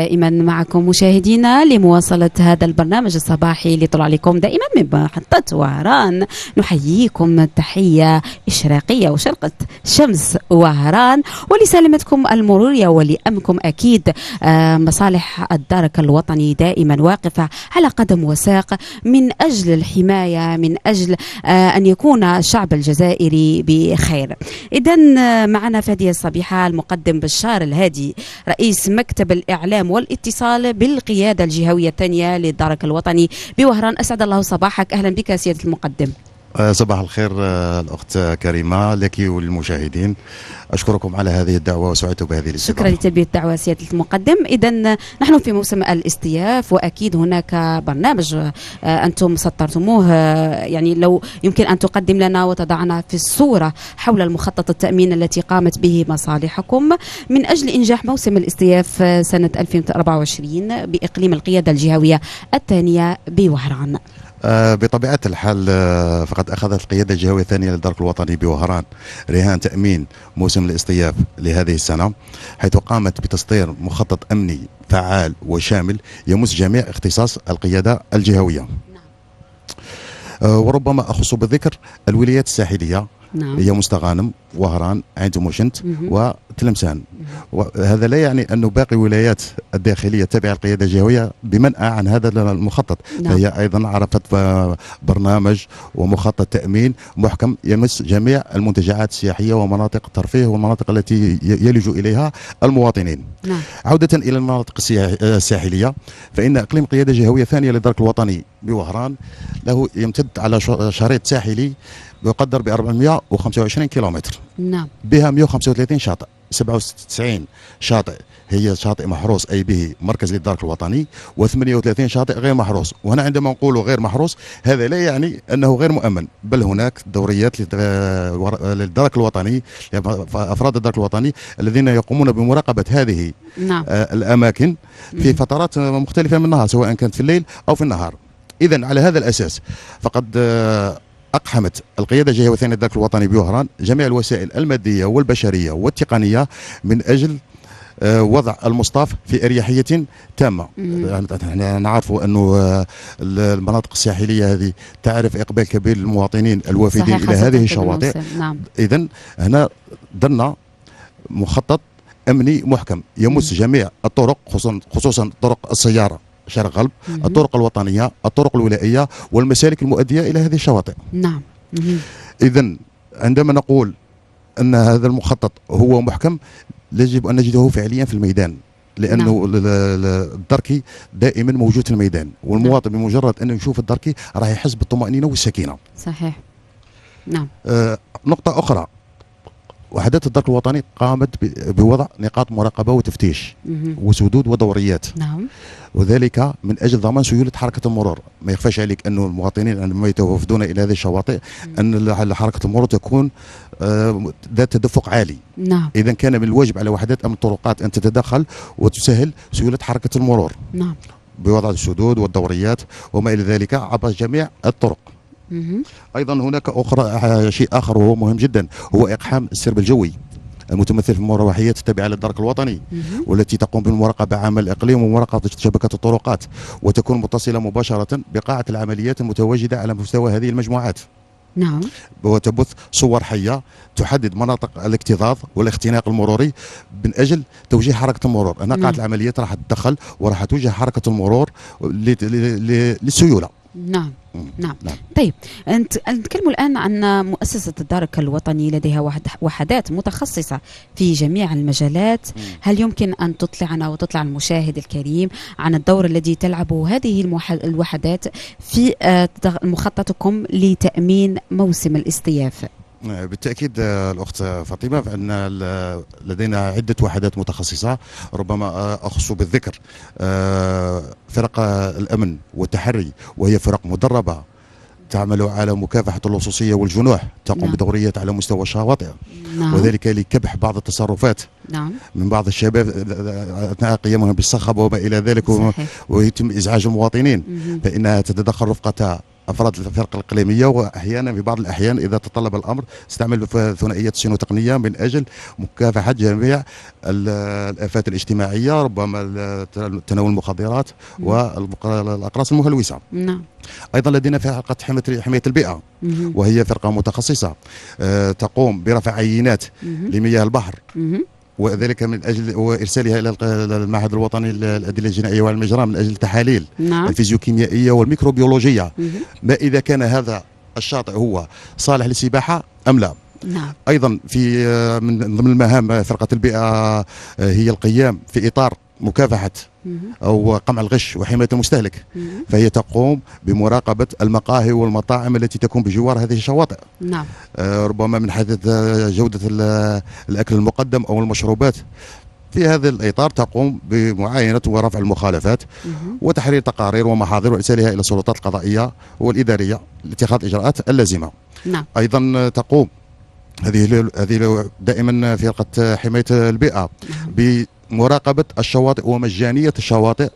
دائما معكم مشاهدينا لمواصلة هذا البرنامج الصباحي اللي طلع لكم دائما من محطة وهران نحييكم تحية إشراقية وشرقة شمس وهران ولسلامتكم المرورية ولأمكم أكيد آه، مصالح الدرك الوطني دائما واقفة على قدم وساق من أجل الحماية من أجل آه، أن يكون الشعب الجزائري بخير إذا آه، معنا فادي الصبيحة المقدم بشار الهادي رئيس مكتب الإعلام والاتصال بالقيادة الجهوية الثانية للدرك الوطني بوهران أسعد الله صباحك أهلا بك سيادة المقدم آه، صباح الخير آه، الأخت كريمة لك والمشاهدين أشكركم على هذه الدعوة وسعدت بهذه الاستضافة شكرا لتلبية الدعوة سيادة المقدم إذا نحن في موسم الاستياف وأكيد هناك برنامج آه، أنتم سطرتموه يعني لو يمكن أن تقدم لنا وتضعنا في الصورة حول المخطط التأمين التي قامت به مصالحكم من أجل إنجاح موسم الاستياف سنة 2024 بإقليم القيادة الجهوية الثانية بوهران آه، بطبيعة الحال آه، فقد أخذت القيادة الجهوية الثانية للدرك الوطني بوهران رهان تأمين موسم الاصطياف لهذه السنة حيث قامت بتصدير مخطط أمني فعال وشامل يمس جميع اختصاص القيادة الجهوية نعم. آه، وربما أخص بالذكر الولايات الساحلية نعم. هي مستغانم وهران عين جموشنت وتلمسان وهذا لا يعني أن باقي ولايات الداخلية تابعة القيادة الجهوية بمنأى عن هذا المخطط نعم. فهي أيضا عرفت برنامج ومخطط تأمين محكم يمس جميع المنتجعات السياحية ومناطق الترفيه والمناطق التي يلج إليها المواطنين نعم. عودة إلى المناطق الساحلية فإن إقليم قيادة جهوية ثانية للدرك الوطني بوهران له يمتد على شريط ساحلي يقدر ب 425 كيلومتر نعم بها 135 شاطئ 97 شاطئ هي شاطئ محروس اي به مركز للدرك الوطني و38 شاطئ غير محروس وهنا عندما نقول غير محروس هذا لا يعني انه غير مؤمن بل هناك دوريات للدرك الوطني افراد الدرك الوطني الذين يقومون بمراقبه هذه نعم. آه، الاماكن في فترات مختلفه من النهار سواء كانت في الليل او في النهار اذا على هذا الاساس فقد آه، أقحمت القيادة الجهوية الدرك الوطني بوهران جميع الوسائل المادية والبشرية والتقنية من أجل آه، وضع المصطاف في اريحيه تامه احنا نعرفوا انه آه، المناطق الساحليه هذه تعرف اقبال كبير للمواطنين الوافدين الى هذه الشواطئ نعم. اذا هنا درنا مخطط امني محكم يمس جميع الطرق خصوصا خصوصا طرق السياره شرق غرب الطرق الوطنيه الطرق الولائيه والمسالك المؤديه الى هذه الشواطئ نعم اذا عندما نقول ان هذا المخطط هو محكم يجب ان نجده فعليا في الميدان لانه نعم. الدركي دائما موجود في الميدان والمواطن نعم. بمجرد انه يشوف الدركي راح يحس بالطمانينه والسكينه صحيح نعم آه نقطه اخرى وحدات الدرك الوطني قامت بوضع نقاط مراقبه وتفتيش وسدود ودوريات نعم وذلك من اجل ضمان سيوله حركه المرور ما يخفاش عليك انه المواطنين عندما يتوافدون الى هذه الشواطئ ان حركه المرور تكون آه، ذات تدفق عالي نعم اذا كان من الواجب على وحدات امن الطرقات ان تتدخل وتسهل سيوله حركه المرور نعم بوضع السدود والدوريات وما الى ذلك عبر جميع الطرق ايضا هناك اخرى آه، شيء اخر وهو مهم جدا هو اقحام السرب الجوي المتمثل في المروحيات التابعه للدرك الوطني والتي تقوم بالمراقبه عمل الاقليم ومراقبه شبكه الطرقات وتكون متصله مباشره بقاعه العمليات المتواجده على مستوى هذه المجموعات نعم وتبث صور حيه تحدد مناطق الاكتظاظ والاختناق المروري من اجل توجيه حركه المرور، هنا قاعه العمليات راح تتدخل وراح توجه حركه المرور للسيوله. نعم،, نعم نعم, طيب انت نتكلم الان عن مؤسسه الدرك الوطني لديها وحدات متخصصه في جميع المجالات هل يمكن ان تطلعنا وتطلع المشاهد الكريم عن الدور الذي تلعبه هذه الوحدات في آه، مخططكم لتامين موسم الاصطياف آه، بالتاكيد آه، الاخت فاطمه فان لدينا عده وحدات متخصصه ربما آه، اخص بالذكر فرق الامن والتحري وهي فرق مدربه تعمل على مكافحة اللصوصية والجنوح تقوم نعم. بدوريات على مستوى الشواطئ نعم. وذلك لكبح بعض التصرفات نعم. من بعض الشباب اثناء قيامهم بالصخب وما الى ذلك صحيح. ويتم ازعاج المواطنين فانها تتدخل رفقه افراد الفرقه الاقليميه واحيانا في بعض الاحيان اذا تطلب الامر استعمل ثنائيه سينو تقنيه من اجل مكافحه جميع الافات الاجتماعيه ربما تناول المخدرات والاقراص المهلوسه نعم ايضا لدينا فرقه حمايه حمايه البيئه وهي فرقه متخصصه آه، تقوم برفع عينات لمياه البحر وذلك من اجل وارسالها الى المعهد الوطني للادله الجنائيه والمجرم من اجل التحاليل نعم. الفيزيوكيميائيه والميكروبيولوجيه ما اذا كان هذا الشاطئ هو صالح للسباحه ام لا نعم. ايضا في آه، من ضمن المهام فرقه البيئه آه، هي القيام في اطار مكافحة أو قمع الغش وحماية المستهلك فهي تقوم بمراقبة المقاهي والمطاعم التي تكون بجوار هذه الشواطئ نعم. آه، ربما من حيث جودة الأكل المقدم أو المشروبات في هذا الإطار تقوم بمعاينة ورفع المخالفات وتحرير تقارير ومحاضر وإرسالها إلى السلطات القضائية والإدارية لاتخاذ الإجراءات اللازمة نعم. أيضا تقوم هذه هذه دائما فرقه حمايه البيئه نعم. مراقبه الشواطئ ومجانيه الشواطئ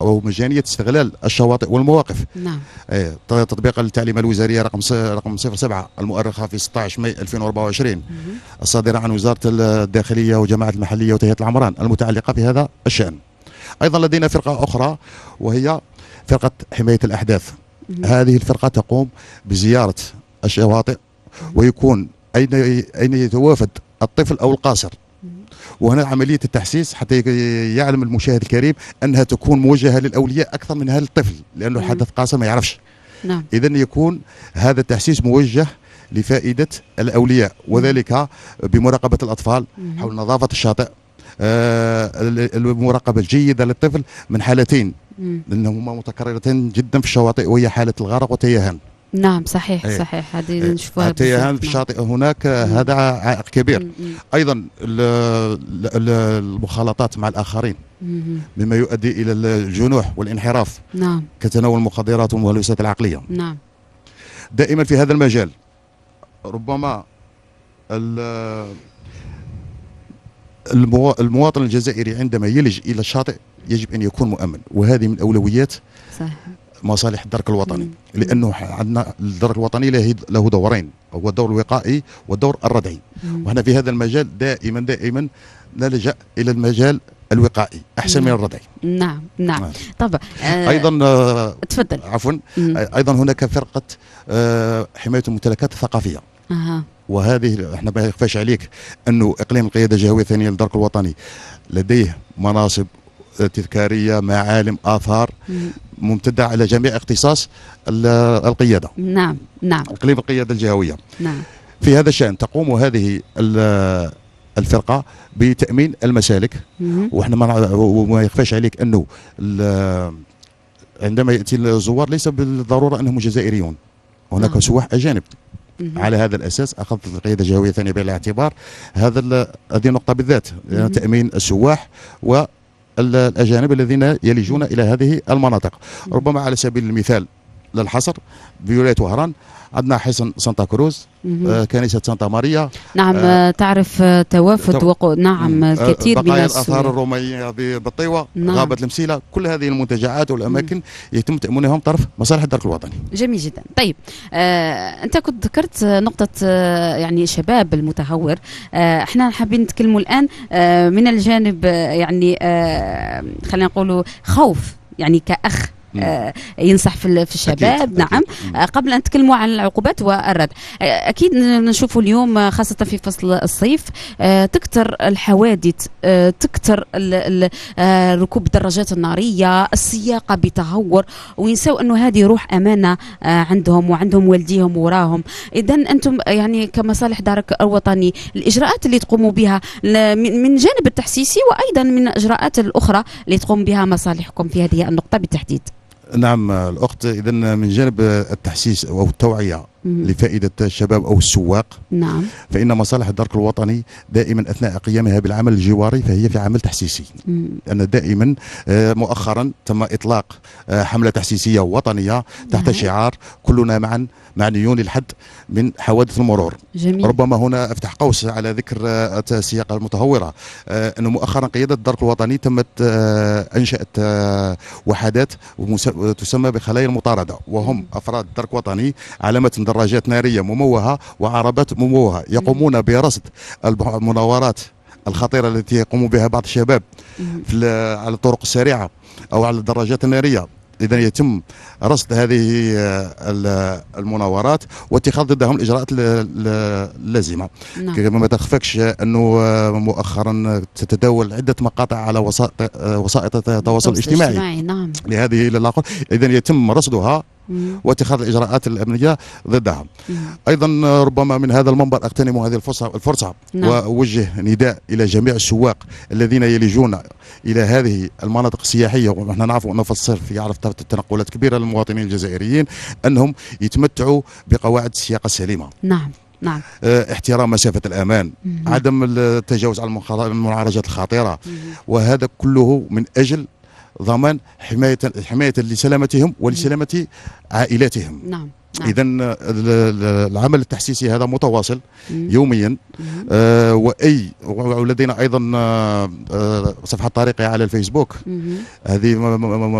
او مجانيه استغلال الشواطئ والمواقف نعم آه، تطبيق التعليم الوزاريه رقم رقم 07 المؤرخه في 16 ماي 2024 مم. الصادره عن وزاره الداخليه وجماعه المحليه وتهيئه العمران المتعلقه بهذا الشان ايضا لدينا فرقه اخرى وهي فرقه حمايه الاحداث مم. هذه الفرقه تقوم بزياره الشواطئ ويكون اين اين يتوافد الطفل او القاصر وهنا عملية التحسيس حتى يعلم المشاهد الكريم أنها تكون موجهة للأولياء أكثر منها للطفل لأنه حدث قاسة ما يعرفش نعم. إذا يكون هذا التحسيس موجه لفائدة الأولياء وذلك بمراقبة الأطفال حول نظافة الشاطئ آه المراقبة الجيدة للطفل من حالتين لأنهما متكررتين جدا في الشواطئ وهي حالة الغرق وتيهان نعم صحيح أي. صحيح هذه إيه. نشوفها حتى الشاطئ هناك هذا عائق كبير مم. ايضا المخالطات مع الاخرين مم. مما يؤدي الى الجنوح والانحراف نعم كتناول المخدرات والمهلوسات العقليه نعم دائما في هذا المجال ربما المواطن الجزائري عندما يلج الى الشاطئ يجب ان يكون مؤمن وهذه من اولويات صحيح مصالح الدرك الوطني لانه عندنا الدرك الوطني له دورين هو الدور الوقائي والدور الردعي وهنا في هذا المجال دائما دائما نلجا الى المجال الوقائي احسن من الردعي نعم نعم نعم. طبعا آه ايضا آه تفضل عفوا ايضا هناك فرقه آه حمايه الممتلكات الثقافيه أه. وهذه احنا ما يخفاش عليك انه اقليم القياده الجهويه الثانيه للدرك الوطني لديه مناصب تذكاريه معالم اثار ممتده على جميع اختصاص القياده نعم نعم اقليم القياده الجهويه نعم في هذا الشان تقوم هذه الفرقه بتامين المسالك وإحنا ما وما يخفاش عليك انه عندما ياتي الزوار ليس بالضروره انهم جزائريون هناك نعم. سواح اجانب على هذا الاساس اخذت القياده الجهويه الثانيه بالاعتبار هذا هذه النقطه بالذات تامين السواح و الأجانب الذين يلجون إلى هذه المناطق ربما على سبيل المثال للحصر في ولايه وهران عندنا حصن سانتا كروز آه كنيسه سانتا ماريا نعم آه, آه، تعرف آه، توافد وقو... نعم الكثير آه، من الاثار الروميه بالطيوه نعم. غابه المسيله كل هذه المنتجعات والاماكن مم. يتم تامينهم طرف مصالح الدرك الوطني جميل جدا طيب آه انت كنت ذكرت نقطه آه يعني شباب المتهور آه احنا حابين نتكلموا الان آه من الجانب يعني آه خلينا نقولوا خوف يعني كاخ آه، ينصح في الشباب أكيد. نعم أكيد. آه، قبل ان نتكلموا عن العقوبات والردع آه، اكيد نشوفوا اليوم خاصه في فصل الصيف تكثر الحوادث تكثر ركوب الدراجات الناريه السياقه بتهور وينسوا انه هذه روح امانه عندهم وعندهم والديهم وراهم اذا انتم يعني كمصالح دارك الوطني الاجراءات اللي تقوموا بها من جانب التحسيسي وايضا من الاجراءات الاخرى اللي تقوم بها مصالحكم في هذه النقطه بالتحديد نعم الأخت إذا من جانب التحسيس أو التوعية لفائدة الشباب أو السواق نعم فإن مصالح الدرك الوطني دائما أثناء قيامها بالعمل الجواري فهي في عمل تحسيسي مم. أن دائما آه، مؤخرا تم إطلاق آه، حملة تحسيسية وطنية تحت نعم. شعار كلنا معا معنيون للحد من حوادث المرور جميل. ربما هنا أفتح قوس على ذكر آه، السياق المتهورة أنه مؤخرا قيادة الدرك الوطني تمت أنشأت وحدات تسمى بخلايا المطاردة وهم أفراد الدرك الوطني علامة دراجات نارية مموهة وعربات مموهة يقومون برصد المناورات الخطيرة التي يقوم بها بعض الشباب على الطرق السريعة أو على الدراجات النارية إذا يتم رصد هذه آه، المناورات واتخاذ ضدهم الاجراءات اللازمه نعم. ما تخفكش انه آه، مؤخرا تتداول عده مقاطع على وسائط آه، وسائط التواصل الاجتماعي نعم. لهذه العقول اذا يتم رصدها واتخاذ الاجراءات الامنيه ضدها ايضا ربما من هذا المنبر اغتنم هذه الفرصه الفرصه نعم. واوجه نداء الى جميع السواق الذين يلجون الى هذه المناطق السياحيه ونحن نعرف انه في الصيف يعرف تنقلات كبيره المواطنين الجزائريين انهم يتمتعوا بقواعد السياقه السليمه نعم نعم آه، احترام مسافه الامان مم. عدم التجاوز على المعارجات الخطيره مم. وهذا كله من اجل ضمان حمايه حمايه لسلامتهم ولسلامه عائلاتهم نعم نعم. اذا آه، العمل التحسيسي هذا متواصل مم. يوميا مم. آه واي ولدينا ايضا آه, آه، صفحه طريقه على الفيسبوك مم. هذه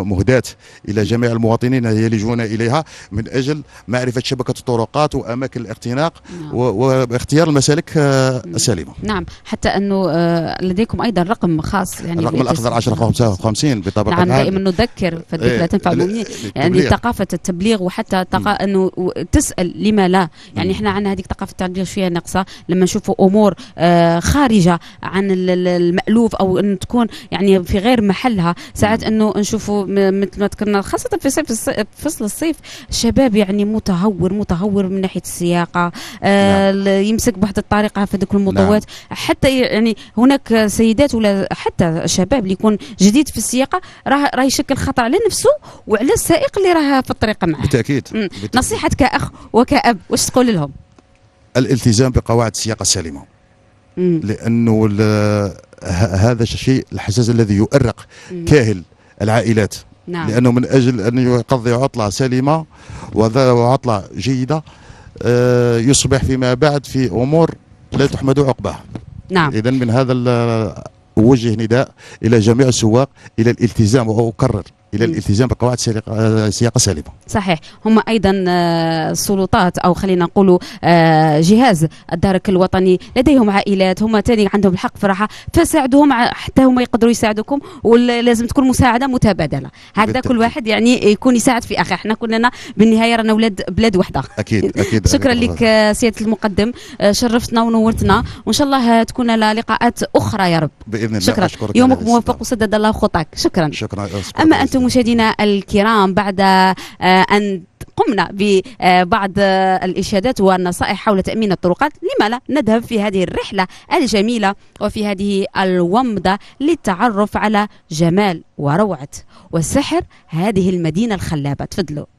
مهداه الى جميع المواطنين يلجون اليها من اجل معرفه شبكه الطرقات واماكن الاختناق نعم. واختيار المسالك آه السليمه نعم حتى انه آه، لديكم ايضا رقم خاص يعني الرقم الاخضر 1055 بطبقه نعم دائما نذكر لا إيه، تنفع يعني ثقافه التبليغ وحتى انه انه تسال لما لا يعني احنا عندنا هذيك الثقافه التعديل شويه ناقصه لما نشوفوا امور آه، خارجه عن المالوف او ان تكون يعني في غير محلها ساعات انه نشوفوا مثل ما ذكرنا خاصه في صيف فصل الصيف الشباب يعني متهور متهور من ناحيه السياقه آه نعم. يمسك بواحد الطريقه في ذوك الموضوعات نعم. حتى يعني هناك سيدات ولا حتى شباب اللي يكون جديد في السياقه راه راه يشكل خطر على نفسه وعلى السائق اللي راه في الطريق معه بالتاكيد, بالتأكيد. نصيحة كأخ وكأب واش تقول لهم الالتزام بقواعد السياقة السليمة مم. لأنه هذا الشيء الحساس الذي يؤرق مم. كاهل العائلات نعم. لأنه من أجل أن يقضي عطلة سليمة وعطلة جيدة آه، يصبح فيما بعد في أمور لا تحمد عقباها نعم إذا من هذا أوجه نداء إلى جميع السواق إلى الالتزام وأكرر الى إيه. الالتزام بقواعد سياقه آه، سالبه. صحيح، هم ايضا السلطات آه، او خلينا نقولوا آه، جهاز الدرك الوطني لديهم عائلات هم تاني عندهم الحق في الراحه فساعدوهم حتى هم يقدروا يساعدوكم ولازم تكون مساعده متبادله، هكذا كل واحد يعني يكون يساعد في اخر احنا كلنا بالنهايه رانا اولاد بلاد وحده. اكيد اكيد شكرا لك سياده المقدم شرفتنا ونورتنا وان شاء الله تكون لنا لقاءات اخرى يا رب. باذن الله شكرا يومك موفق وسدد الله خطاك، شكرا. شكرا اما أنت أنتم مشاهدينا الكرام بعد آه، أن قمنا ببعض آه، الإشادات والنصائح حول تأمين الطرقات لما لا نذهب في هذه الرحلة الجميلة وفي هذه الومضة للتعرف على جمال وروعة وسحر هذه المدينة الخلابة تفضلوا